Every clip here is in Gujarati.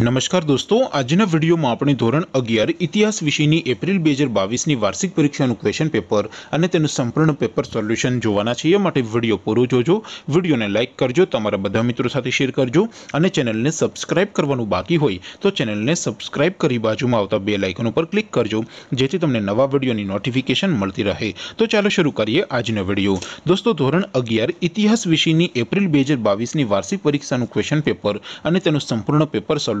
નમસ્કાર દોસ્તો આજનો વિડિયોમાં આપણી ધોરણ 11 ઇતિહાસ વિષયની એપ્રિલ 2022 ની વાર્ષિક પરીક્ષાનું ક્વેશ્ચન પેપર અને તેનું સંપૂર્ણ પેપર સોલ્યુશન જોવાના છે એટલે વિડિયો પૂરો જોજો વિડિયોને લાઈક કરજો તમારા બધા મિત્રો સાથે શેર કરજો અને ચેનલને સબ્સ્ક્રાઇબ કરવાનું બાકી હોય તો ચેનલને સબ્સ્ક્રાઇબ કરી બાજુમાં આવતા બેલ આઇકન ઉપર ક્લિક કરજો જેથી તમને નવા વિડિયોની નોટિફિકેશન મળતી રહે તો ચાલો શરૂ કરીએ આજનો વિડિયો દોસ્તો ધોરણ 11 ઇતિહાસ વિષયની એપ્રિલ 2022 ની વાર્ષિક પરીક્ષાનું ક્વેશ્ચન પેપર અને તેનું સંપૂર્ણ paper solution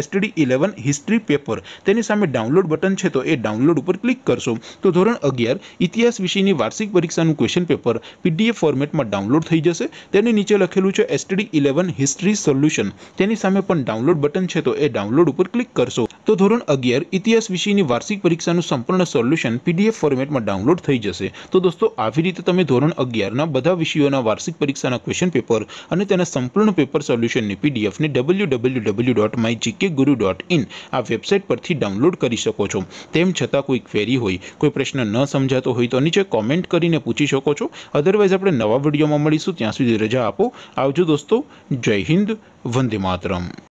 STD eleven history paper તેની સામે ડાઉનલોડ બટન છે તો એ ડાઉનલોડ ઉપર ક્લિક કરશો તો ધોરણ અગિયાર ઇતિહાસ વિષયની વાર્ષિક પરીક્ષાનું ક્વેશ્ચન પેપર પીડીએફ ફોર્મેટમાં ડાઉનલોડ થઈ જશે તેની નીચે લખેલું છે એસટીડી ઇલેવન હિસ્ટ્રી સોલ્યુશન તેની સામે પણ ડાઉનલોડ બટન છે તો એ ડાઉનલોડ ઉપર ક્લિક કરશો તો ધોરણ અગિયાર ઇતિહાસ વિષયની વાર્ષિક પરીક્ષાનું સંપૂર્ણ સોલ્યુશન પીડીએફ ફોર્મેટમાં ડાઉનલોડ થઈ જશે તો દોસ્તો આવી રીતે તમે ધોરણ અગિયારના બધા વિષયોના વાર્ષિક પરીક્ષાના ક્વેશ્ચન પેપર અને તેના સંપૂર્ણ પેપર સોલ્યુશનની પીડીએફને W W W dot my GK guru dot in આ વેબસાઇટ પરથી ડાઉનલોડ કરી શકો છો તેમ છતાં કોઈ ક્વેરી હોય કોઈ પ્રશ્ન ન સમજાતો હોય તો નીચે કોમેન્ટ કરીને પૂછી શકો છો અધરવાઇઝ આપણે નવા વિડીયોમાં મળીશું ત્યાં સુધી રજા આપો આવજો દોસ્તો જય હિન્દ વંદે માતરમ